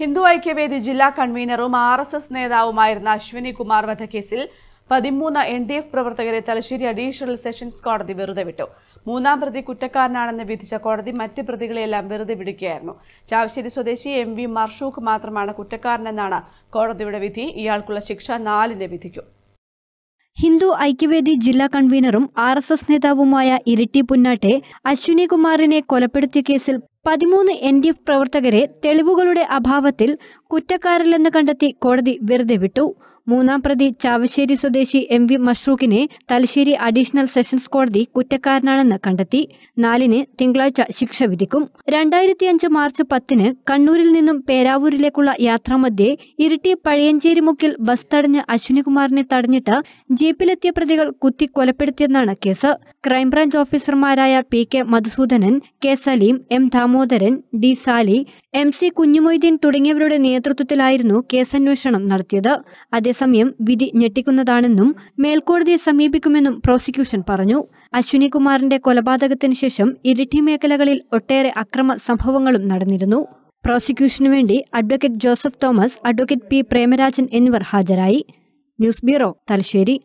ഹിന്ദു ഐക്യവേദി ജില്ലാ കൺവീനറും R S S നേതാവുമായിരുന്ന അശ്വിനി കുമാർ വധക്കേസിൽ പതിമൂന്ന് എൻ ഡി എഫ് പ്രവർത്തകരെ തലശ്ശേരി അഡീഷണൽ സെഷൻസ് കോടതി വെറുതെ വിട്ടു മൂന്നാം പ്രതി കുറ്റക്കാരനാണെന്ന് വിധിച്ച കോടതി മറ്റ് പ്രതികളെല്ലാം വെറുതെ വിടുകയായിരുന്നു ചാവശ്ശേരി സ്വദേശി എം വി മർഷൂഖ് മാത്രമാണ് കുറ്റക്കാരനെന്നാണ് കോടതിയുടെ വിധി ഇയാൾക്കുള്ള ശിക്ഷ നാലിന് വിധിക്കും ഹിന്ദു ഐക്യവേദി ജില്ലാ കൺവീനറും ആർ എസ് എസ് നേതാവുമായ ഇരിട്ടി പുന്നാട്ടെ അശ്വിനി കുമാറിനെ കൊലപ്പെടുത്തിയ കേസിൽ പതിമൂന്ന് എൻ ഡി എഫ് പ്രവർത്തകരെ തെളിവുകളുടെ അഭാവത്തിൽ കുറ്റക്കാരല്ലെന്ന് കണ്ടെത്തി കോടതി വെറുതെ വിട്ടു മൂന്നാം പ്രതി ചാവശ്ശേരി സ്വദേശി എം വി മഷ്റൂഖിനെ തലശ്ശേരി അഡീഷണൽ സെഷൻസ് കോടതി കുറ്റക്കാരനാണെന്ന് കണ്ടെത്തി നാലിന് തിങ്കളാഴ്ച ശിക്ഷ വിധിക്കും രണ്ടായിരത്തി അഞ്ച് മാർച്ച് പത്തിന് കണ്ണൂരിൽ നിന്നും പേരാവൂരിലേക്കുള്ള യാത്രാമധ്യേ ഇരിട്ടി പഴയഞ്ചേരി മുക്കിൽ ബസ് തടഞ്ഞ് അശ്വിനികുമാറിനെ തടഞ്ഞിട്ട് ജീപ്പിലെത്തിയ പ്രതികൾ കുത്തി കൊലപ്പെടുത്തിയെന്നാണ് കേസ് ക്രൈംബ്രാഞ്ച് ഓഫീസർമാരായ P K Madhusoodanan K Saleem M Damodaran D Sali M C Kunjumoideen തുടങ്ങിയവരുടെ നേതൃത്വത്തിലായിരുന്നു കേസന്വേഷണം നടത്തിയത് അതേസമയം വിധി ഞെട്ടിക്കുന്നതാണെന്നും മേൽക്കോടതിയെ സമീപിക്കുമെന്നും പ്രോസിക്യൂഷൻ പറഞ്ഞു അശ്വിനി കുമാറിന്റെ കൊലപാതകത്തിന് ശേഷം ഇരിട്ടി മേഖലകളിൽ ഒട്ടേറെ അക്രമ സംഭവങ്ങളും നടന്നിരുന്നു പ്രോസിക്യൂഷനു വേണ്ടി advocate Joseph Thomas advocate P Premarajan എന്നിവർ ഹാജരായി ന്യൂസ് ബ്യൂറോ തലശ്ശേരി